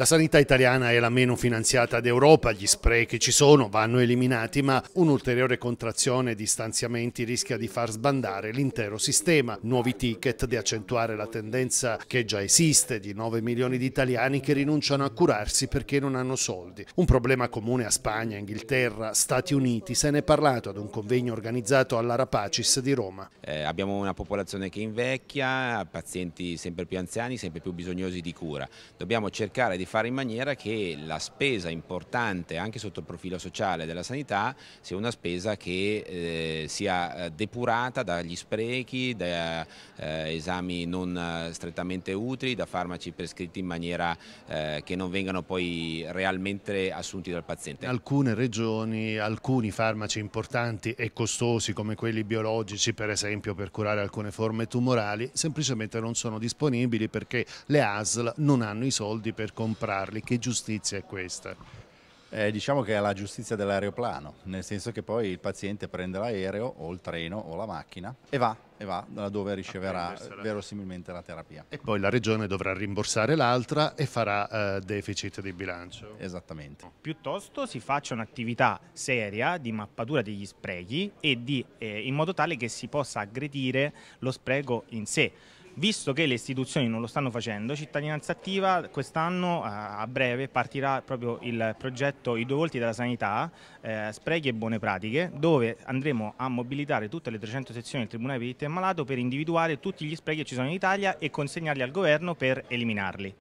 La sanità italiana è la meno finanziata d'Europa, gli sprechi ci sono, vanno eliminati, ma un'ulteriore contrazione di stanziamenti rischia di far sbandare l'intero sistema. Nuovi ticket di accentuare la tendenza che già esiste di 9 milioni di italiani che rinunciano a curarsi perché non hanno soldi. Un problema comune a Spagna, Inghilterra, Stati Uniti, se ne è parlato ad un convegno organizzato alla Rapacis di Roma. Eh, abbiamo una popolazione che invecchia, pazienti sempre più anziani, sempre più bisognosi di cura. Dobbiamo cercare di fare in maniera che la spesa importante anche sotto il profilo sociale della sanità sia una spesa che eh, sia eh, depurata dagli sprechi, da eh, esami non eh, strettamente utili, da farmaci prescritti in maniera eh, che non vengano poi realmente assunti dal paziente. In alcune regioni alcuni farmaci importanti e costosi come quelli biologici per esempio per curare alcune forme tumorali semplicemente non sono disponibili perché le ASL non hanno i soldi per comprare comprarli. Che giustizia è questa? Eh, diciamo che è la giustizia dell'aeroplano, nel senso che poi il paziente prende l'aereo o il treno o la macchina e va, e va dove riceverà verosimilmente la terapia. E poi la regione dovrà rimborsare l'altra e farà eh, deficit di bilancio. Esattamente. Piuttosto si faccia un'attività seria di mappatura degli sprechi e di, eh, in modo tale che si possa aggredire lo spreco in sé Visto che le istituzioni non lo stanno facendo, Cittadinanza Attiva quest'anno eh, a breve partirà proprio il progetto I due volti della sanità, eh, sprechi e buone pratiche, dove andremo a mobilitare tutte le 300 sezioni del Tribunale per il Malato per individuare tutti gli sprechi che ci sono in Italia e consegnarli al governo per eliminarli.